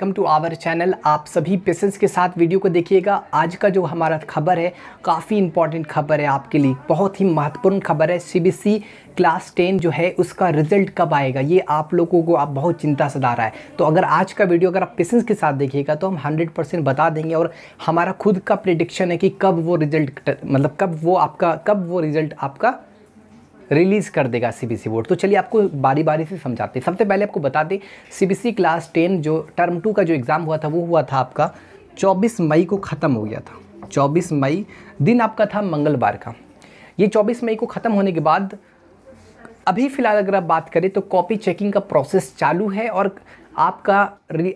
welcome to our channel आप सभी patience के साथ वीडियो को देखिएगा आज का जो हमारा खबर है काफ़ी इंपॉर्टेंट खबर है आपके लिए बहुत ही महत्वपूर्ण खबर है सी क्लास टेन जो है उसका रिजल्ट कब आएगा ये आप लोगों को आप बहुत चिंता सदा रहा है तो अगर आज का वीडियो अगर आप पेशेंस के साथ देखिएगा तो हम हंड्रेड परसेंट बता देंगे और हमारा खुद का प्रिडिक्शन है कि कब वो रिजल्ट मतलब कब वो आपका कब वो रिजल्ट आपका रिलीज़ कर देगा सीबीसी बोर्ड तो चलिए आपको बारी बारी से समझाते सबसे पहले आपको बता दें सीबीसी क्लास टेन जो टर्म टू का जो एग्ज़ाम हुआ था वो हुआ था आपका चौबीस मई को ख़त्म हो गया था चौबीस मई दिन आपका था मंगलवार का ये चौबीस मई को ख़त्म होने के बाद अभी फ़िलहाल अगर आप बात करें तो कॉपी चेकिंग का प्रोसेस चालू है और आपका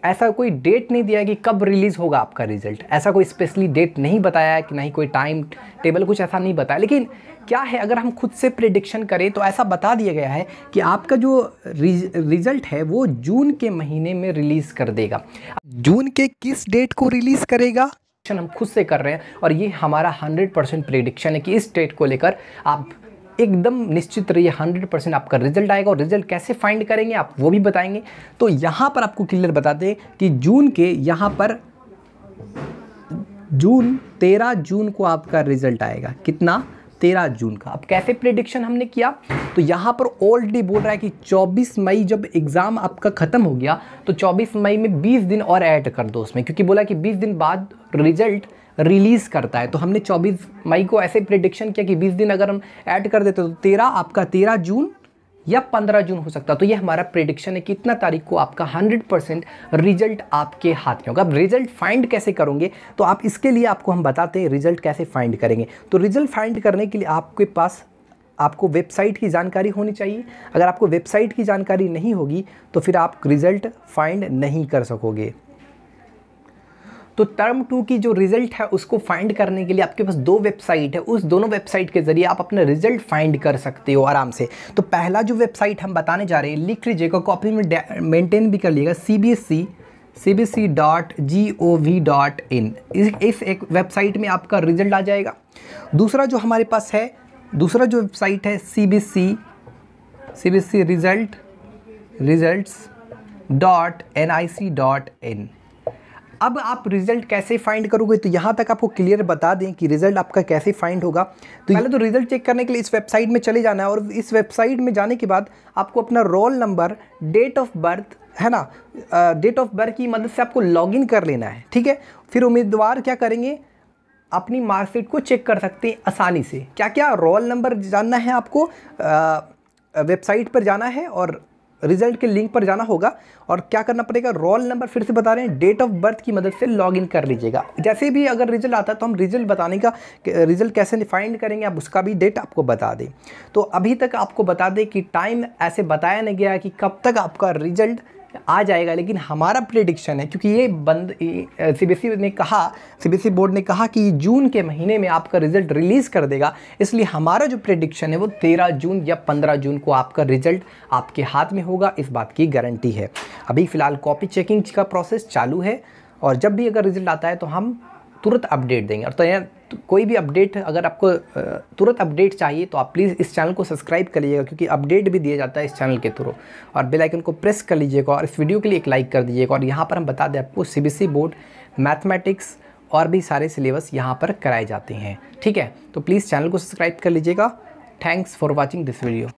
ऐसा कोई डेट नहीं दिया कि कब रिलीज़ होगा आपका रिजल्ट ऐसा कोई स्पेशली डेट नहीं बताया है कि नहीं कोई टाइम टेबल कुछ ऐसा नहीं बताया लेकिन क्या है अगर हम खुद से प्रिडिक्शन करें तो ऐसा बता दिया गया है कि आपका जो रिजल्ट है वो जून के महीने में रिलीज़ कर देगा जून के किस डेट को रिलीज़ करेगा हम खुद से कर रहे हैं और ये हमारा 100 परसेंट प्रिडिक्शन है कि इस डेट को लेकर आप एकदम निश्चित रहिए हंड्रेड परसेंट आपका रिजल्ट आएगा और रिजल्ट कैसे फाइंड करेंगे आप वो भी बताएंगे तो यहाँ पर आपको क्लियर बताते हैं कि जून के यहाँ पर जून तेरह जून को आपका रिजल्ट आएगा कितना तेरह जून का अब कैसे प्रिडिक्शन हमने किया तो यहाँ पर ऑलरेडी बोल रहा है कि 24 मई जब एग्ज़ाम आपका ख़त्म हो गया तो 24 मई में 20 दिन और ऐड कर दो उसमें क्योंकि बोला कि 20 दिन बाद रिजल्ट रिलीज़ करता है तो हमने 24 मई को ऐसे प्रिडिक्शन किया कि 20 दिन अगर हम ऐड कर देते तो तेरह आपका तेरह जून या 15 जून हो सकता तो ये हमारा प्रिडिक्शन है कितना तारीख को आपका 100 परसेंट रिजल्ट आपके हाथ में होगा अब रिजल्ट फाइंड कैसे करोगे तो आप इसके लिए आपको हम बताते हैं रिजल्ट कैसे फाइंड करेंगे तो रिजल्ट फाइंड करने के लिए आपके पास आपको वेबसाइट की जानकारी होनी चाहिए अगर आपको वेबसाइट की जानकारी नहीं होगी तो फिर आप रिज़ल्ट फाइंड नहीं कर सकोगे तो टर्म टू की जो रिजल्ट है उसको फाइंड करने के लिए आपके पास दो वेबसाइट है उस दोनों वेबसाइट के ज़रिए आप अपना रिजल्ट फाइंड कर सकते हो आराम से तो पहला जो वेबसाइट हम बताने जा रहे हैं लिख लीजिएगा कॉपी में मेंटेन भी कर लीजिएगा C B S C C B C dot G O V dot in इस एक वेबसाइट में आपका रिजल्ट आ जाएगा दूसरा जो हमारे पास है दूसरा जो वेबसाइट है C B C C B C result result dot N I C dot in अब आप रिजल्ट कैसे फाइंड करोगे तो यहाँ तक आपको क्लियर बता दें कि रिजल्ट आपका कैसे फाइंड होगा तो, तो पहले तो रिजल्ट चेक करने के लिए इस वेबसाइट में चले जाना है और इस वेबसाइट में जाने के बाद आपको अपना roll number date of birth है ना डेट ऑफ बर्थ की मदद से आपको लॉगिन कर लेना है ठीक है फिर उम्मीदवार क्या करेंगे अपनी मार्कशीट को चेक कर सकते हैं आसानी से क्या क्या रोल नंबर जानना है आपको वेबसाइट पर जाना है और रिजल्ट के लिंक पर जाना होगा और क्या करना पड़ेगा रोल नंबर फिर से बता रहे हैं डेट ऑफ बर्थ की मदद से लॉग इन कर लीजिएगा जैसे भी अगर रिजल्ट आता है तो हम रिजल्ट बताने का रिजल्ट कैसे डिफाइंड करेंगे आप उसका भी डेट आपको बता दें तो अभी तक आपको बता दें कि टाइम ऐसे बताया नहीं गया कि कब तक आपका रिजल्ट आ जाएगा लेकिन हमारा प्रिडिक्शन है क्योंकि ये बंद सीबीएसई e ने कहा सीबीएसई e बोर्ड ने कहा कि जून के महीने में आपका रिजल्ट रिलीज़ कर देगा इसलिए हमारा जो प्रिडिक्शन है वो तेरह जून या पंद्रह जून को आपका रिजल्ट आपके हाथ में होगा इस बात की गारंटी है अभी फ़िलहाल कॉपी चेकिंग का प्रोसेस चालू है और जब भी अगर रिजल्ट आता है तो हम तुरंत अपडेट देंगे और तो यार तो कोई भी अपडेट अगर आपको तुरंत अपडेट चाहिए तो आप प्लीज़ इस चैनल को सब्सक्राइब कर लीजिएगा क्योंकि अपडेट भी दिया जाता है इस चैनल के थ्रू और बेल आइकन को प्रेस कर लीजिएगा और इस वीडियो के लिए एक लाइक कर दीजिएगा और यहाँ पर हम बता दें आपको सी बोर्ड मैथमेटिक्स और भी सारे सिलेबस यहाँ पर कराए जाते हैं ठीक है तो प्लीज़ चैनल को सब्सक्राइब कर लीजिएगा thanks for watching this video